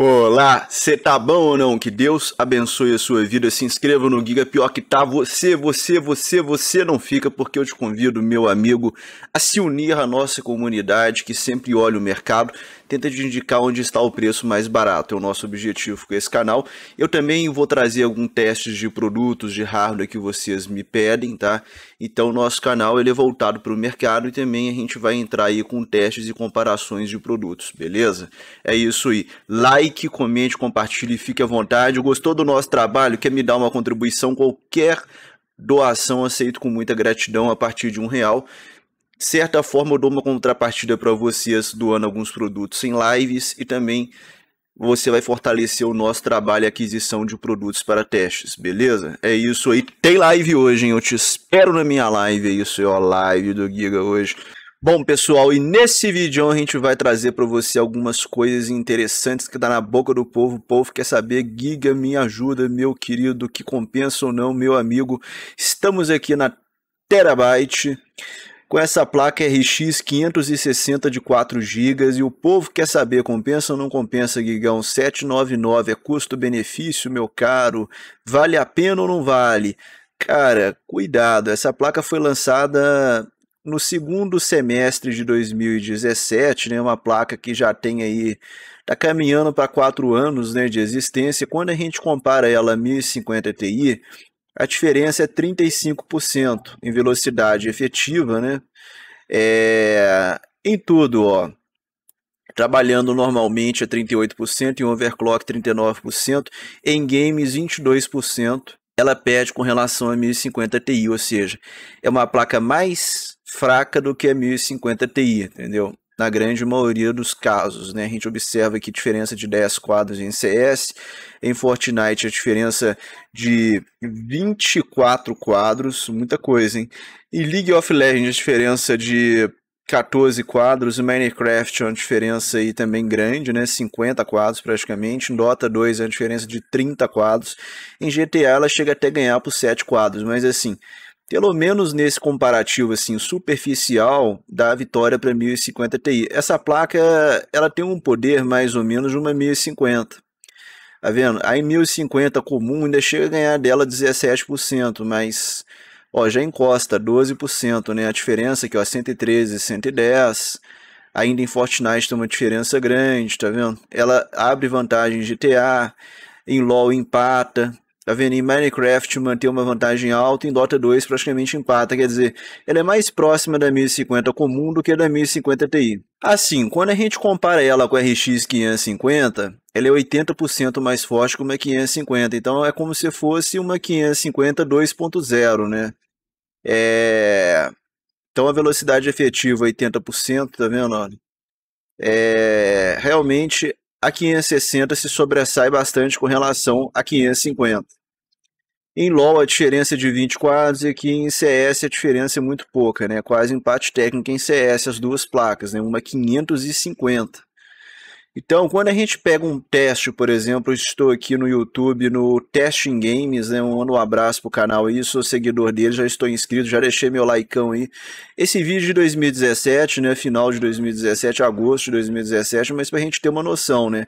Olá, você tá bom ou não? Que Deus abençoe a sua vida. Se inscreva no Giga Pior que tá. Você, você, você, você não fica, porque eu te convido, meu amigo, a se unir à nossa comunidade que sempre olha o mercado tenta te indicar onde está o preço mais barato. É o nosso objetivo com esse canal. Eu também vou trazer alguns testes de produtos de hardware que vocês me pedem, tá? Então, nosso canal ele é voltado para o mercado e também a gente vai entrar aí com testes e comparações de produtos, beleza? É isso aí. Like, comente, compartilhe, fique à vontade. Gostou do nosso trabalho? Quer me dar uma contribuição? Qualquer doação aceito com muita gratidão a partir de um real. De certa forma, eu dou uma contrapartida para vocês doando alguns produtos em lives e também você vai fortalecer o nosso trabalho e aquisição de produtos para testes, beleza? É isso aí. Tem live hoje, hein? Eu te espero na minha live. É isso aí, ó. Live do Giga hoje. Bom, pessoal, e nesse vídeo a gente vai trazer para você algumas coisas interessantes que tá na boca do povo. O povo quer saber, Giga, me ajuda, meu querido, que compensa ou não, meu amigo. Estamos aqui na Terabyte com essa placa RX 560 de 4 GB e o povo quer saber, compensa ou não compensa, Guigão? 799 é custo-benefício, meu caro? Vale a pena ou não vale? Cara, cuidado, essa placa foi lançada no segundo semestre de 2017, né, uma placa que já tem aí, tá caminhando para quatro anos né, de existência. Quando a gente compara ela a 1050 Ti, a diferença é 35% em velocidade efetiva, né? É, em tudo, ó, trabalhando normalmente é 38%, em overclock 39%, em games 22%, ela perde com relação a 1050 Ti, ou seja, é uma placa mais fraca do que a 1050 Ti, entendeu? na grande maioria dos casos. Né? A gente observa aqui diferença de 10 quadros em CS, em Fortnite a diferença de 24 quadros, muita coisa, hein? Em League of Legends a diferença de 14 quadros, em Minecraft é uma diferença aí também grande, né? 50 quadros praticamente, em Dota 2 é uma diferença de 30 quadros, em GTA ela chega até ganhar por 7 quadros, mas assim, pelo menos nesse comparativo assim superficial da vitória para 1050 Ti. Essa placa ela tem um poder mais ou menos de uma 1050. Tá vendo? A 1050 comum ainda chega a ganhar dela 17%, mas ó, já encosta 12%, né? A diferença aqui, ó, 113 e 110. Ainda em Fortnite tem uma diferença grande, tá vendo? Ela abre vantagem em GTA, em LoL empata, Tá vendo? Em Minecraft mantém uma vantagem alta, em Dota 2 praticamente empata, quer dizer, ela é mais próxima da 1050 comum do que da 1050 Ti. Assim, quando a gente compara ela com a RX 550, ela é 80% mais forte que uma 550, então é como se fosse uma 550 2.0, né? É... Então a velocidade efetiva 80%, tá vendo? Olha? É... Realmente a 560 se sobressai bastante com relação a 550. Em LoL, a diferença é de 20 quadros e aqui em CS a diferença é muito pouca, né? quase empate técnico em CS as duas placas, né? uma 550. Então, quando a gente pega um teste, por exemplo, eu estou aqui no YouTube no Testing Games, né? Um, um abraço pro canal aí, sou seguidor dele, já estou inscrito, já deixei meu likeão aí. Esse vídeo de 2017, né? Final de 2017, agosto de 2017, mas pra gente ter uma noção, né?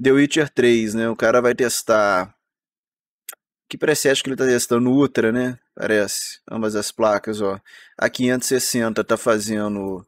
The Witcher 3, né? O cara vai testar. Que preset que ele tá testando? Ultra, né? Parece. Ambas as placas, ó. A 560 tá fazendo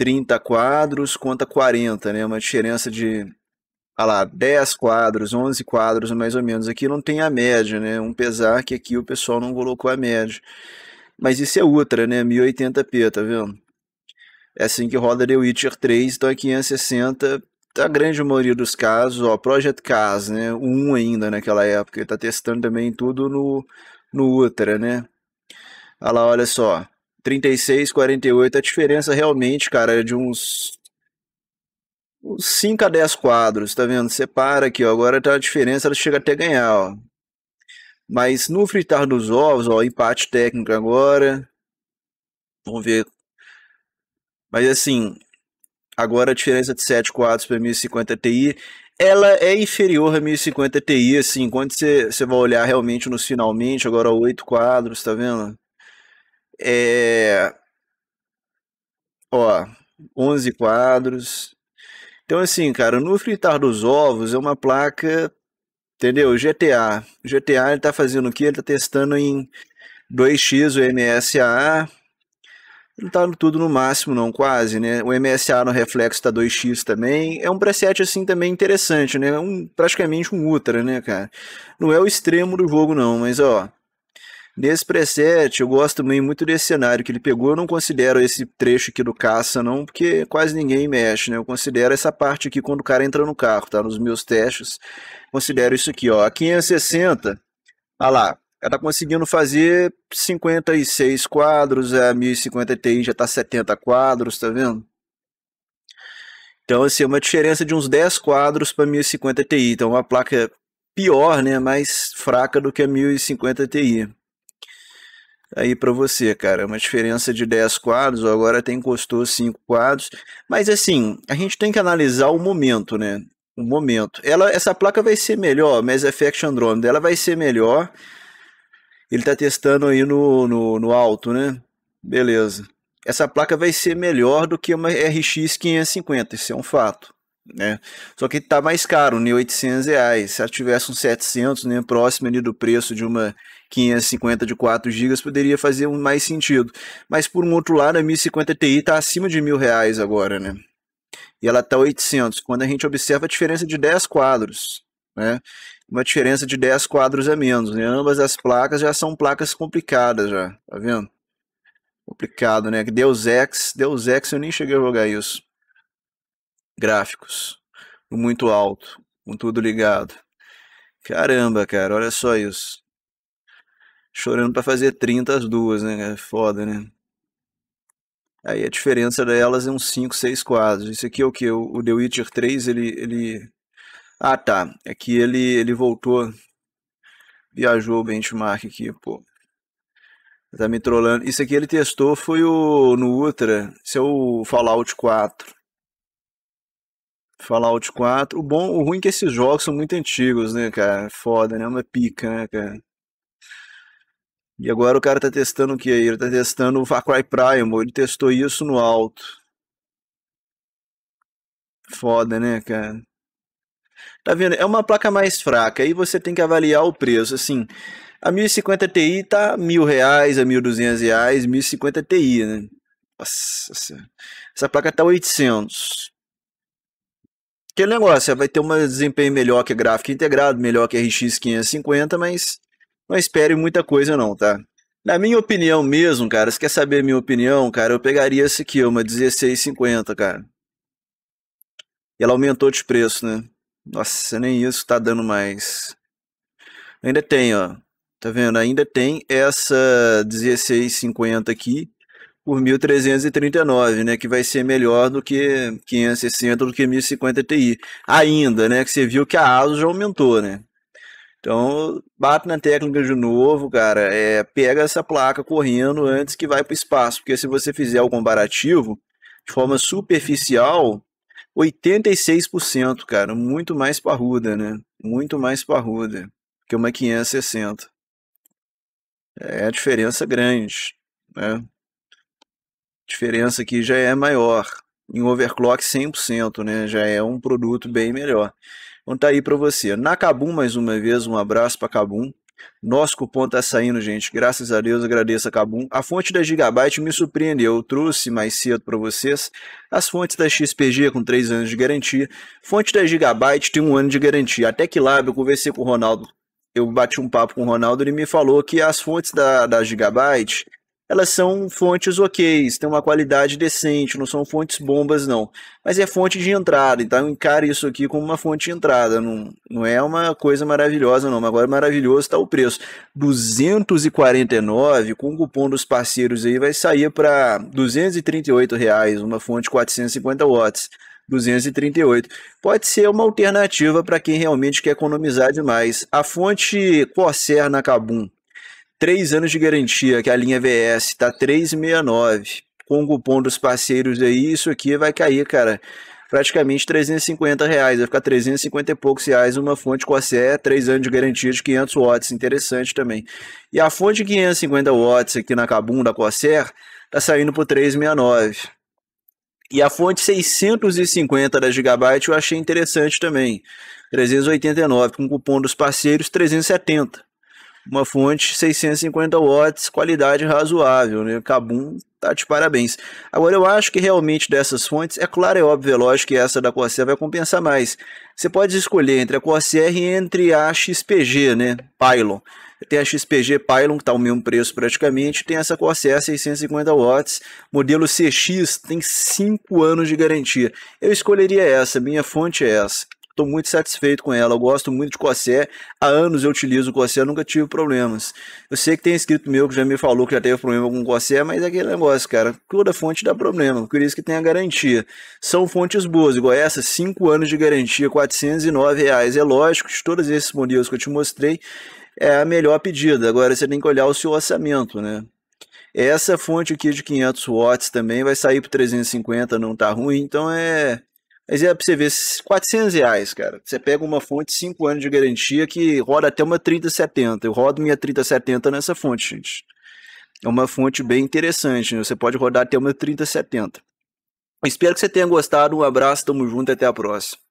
30 quadros conta 40, né? Uma diferença de, ah lá, 10 quadros, 11 quadros mais ou menos. Aqui não tem a média, né? Um pesar que aqui o pessoal não colocou a média. Mas isso é ultra, né? 1080p, tá vendo? É assim que roda The Witcher 3, então é 560 a grande maioria dos casos, ó, Project Cars, né, Um ainda naquela época, ele tá testando também tudo no, no Ultra, né. Olha ah lá, olha só, 36, 48, a diferença realmente, cara, é de uns, 5 a 10 quadros, tá vendo? Separa aqui, ó, agora tá a diferença, ela chega até ganhar, ó. Mas no fritar dos ovos, ó, empate técnico agora. Vamos ver. Mas assim, agora a diferença de 7 quadros para 1050 Ti, ela é inferior a 1050 Ti, assim, quando você vai olhar realmente nos finalmente, agora 8 quadros, tá vendo? É... Ó, 11 quadros. Então, assim, cara, no fritar dos ovos é uma placa, entendeu? GTA. GTA ele tá fazendo o que? Ele tá testando em 2x o MSA. Não tá tudo no máximo, não, quase, né? O MSA no reflexo tá 2x também. É um preset, assim, também interessante, né? É um, praticamente um ultra, né, cara? Não é o extremo do jogo, não, mas, ó... Nesse preset, eu gosto também muito desse cenário que ele pegou. Eu não considero esse trecho aqui do caça, não, porque quase ninguém mexe, né? Eu considero essa parte aqui quando o cara entra no carro, tá? Nos meus testes, considero isso aqui, ó. A 560, olha lá, ela tá conseguindo fazer 56 quadros, a 1050 Ti já tá 70 quadros, tá vendo? Então, assim, é uma diferença de uns 10 quadros para 1050 Ti. Então, uma placa pior, né, mais fraca do que a 1050 Ti aí para você, cara. É uma diferença de 10 quadros, agora tem custou 5 quadros. Mas assim, a gente tem que analisar o momento, né? O momento. Ela, essa placa vai ser melhor, Mass Effect Andromeda, ela vai ser melhor. Ele tá testando aí no, no, no alto, né? Beleza. Essa placa vai ser melhor do que uma RX 550, isso é um fato né? Só que está mais caro, R$ né? reais Se ela tivesse um 700, né, próximo ali do preço de uma 550 de 4 GB, poderia fazer um mais sentido. Mas por um outro lado, a 1050 Ti está acima de R$ reais agora, né? E ela está 800. Quando a gente observa a diferença de 10 quadros, né? Uma diferença de 10 quadros a menos, né? Ambas as placas já são placas complicadas já, tá vendo? Complicado, né? Deus Ex, Deus Ex eu nem cheguei a jogar isso gráficos, muito alto, com tudo ligado. Caramba, cara, olha só isso. Chorando para fazer 30 as duas, né? É foda, né? Aí a diferença delas é uns 5, 6 quadros. isso aqui é o que? O The Witcher 3, ele, ele... Ah, tá. É que ele, ele voltou. Viajou o benchmark aqui, pô. Tá me trollando. Isso aqui ele testou, foi o no Ultra. Isso é o Fallout 4. Fallout 4. O bom, o ruim é que esses jogos são muito antigos, né, cara? É foda, né? É uma pica, né, cara? E agora o cara tá testando o que aí? Ele tá testando o Far Cry Primal. Ele testou isso no alto. Foda, né, cara? Tá vendo? É uma placa mais fraca. Aí você tem que avaliar o preço. Assim, a 1050 Ti tá mil reais, a 1200 reais, 1050 Ti, né? Nossa, essa placa tá 800. Que negócio, é, vai ter um desempenho melhor que gráfico integrado, melhor que RX 550, mas não espere muita coisa não, tá? Na minha opinião mesmo, cara, se quer saber a minha opinião, cara, eu pegaria esse aqui, uma 1650, cara. E ela aumentou de preço, né? Nossa, nem isso tá dando mais. Ainda tem, ó. Tá vendo? Ainda tem essa 1650 aqui por 1339, né, que vai ser melhor do que 560 do que 1050 Ti. Ainda, né, que você viu que a ASUS já aumentou, né? Então, bate na técnica de novo, cara, é, pega essa placa correndo antes que vai para o espaço, porque se você fizer o comparativo de forma superficial, 86%, cara, muito mais parruda, né? Muito mais parruda que uma 560. É a diferença é grande, né? diferença aqui já é maior. Em overclock 100%, né? Já é um produto bem melhor. Então tá aí para você. Na Kabum, mais uma vez, um abraço para Kabum. Nosso cupom tá saindo, gente. Graças a Deus, agradeço a Kabum. A fonte da Gigabyte me surpreendeu. Eu trouxe mais cedo para vocês as fontes da XPG com 3 anos de garantia. Fonte da Gigabyte tem um ano de garantia. Até que lá, eu conversei com o Ronaldo. Eu bati um papo com o Ronaldo e ele me falou que as fontes da, da Gigabyte elas são fontes ok, têm uma qualidade decente, não são fontes bombas, não. Mas é fonte de entrada, então encare isso aqui como uma fonte de entrada. Não, não é uma coisa maravilhosa, não. Mas agora maravilhoso está o preço. 249 com o cupom dos parceiros aí vai sair para 238 reais, uma fonte 450 watts. 238. Pode ser uma alternativa para quem realmente quer economizar demais. A fonte Corsair Nakabum 3 anos de garantia, que a linha VS está 369. Com o cupom dos parceiros aí, isso aqui vai cair, cara, praticamente 350 reais. Vai ficar 350 e poucos reais uma fonte Corsair, 3 anos de garantia de 500 watts, interessante também. E a fonte 550 watts aqui na Kabum da Corsair tá saindo por 369. E a fonte 650 da Gigabyte eu achei interessante também. 389 com o cupom dos parceiros 370. Uma fonte 650 watts, qualidade razoável, né? Kabum tá de parabéns. Agora eu acho que realmente dessas fontes, é claro é óbvio, é lógico que essa da Corsair vai compensar mais. Você pode escolher entre a Corsair e entre a XPG, né? Pylon. Tem a XPG Pylon, que está o mesmo preço praticamente, tem essa Corsair 650 watts, modelo CX, tem 5 anos de garantia. Eu escolheria essa, minha fonte é essa. Estou muito satisfeito com ela. Eu gosto muito de Cossé. Há anos eu utilizo o Cossé, nunca tive problemas. Eu sei que tem inscrito meu que já me falou que já teve problema com o Cossé, mas é aquele negócio, cara. Toda fonte dá problema. Por isso que tem a garantia. São fontes boas, igual essa, 5 anos de garantia, R$ 409. Reais. É lógico, de todos esses modelos que eu te mostrei, é a melhor pedida. Agora você tem que olhar o seu orçamento, né? Essa fonte aqui de 500 watts também vai sair por 350, não tá ruim, então é mas é pra você ver, 400 reais, cara. Você pega uma fonte, 5 anos de garantia, que roda até uma 3070. Eu rodo minha 3070 nessa fonte, gente. É uma fonte bem interessante, né? Você pode rodar até uma 3070. Espero que você tenha gostado. Um abraço, tamo junto e até a próxima.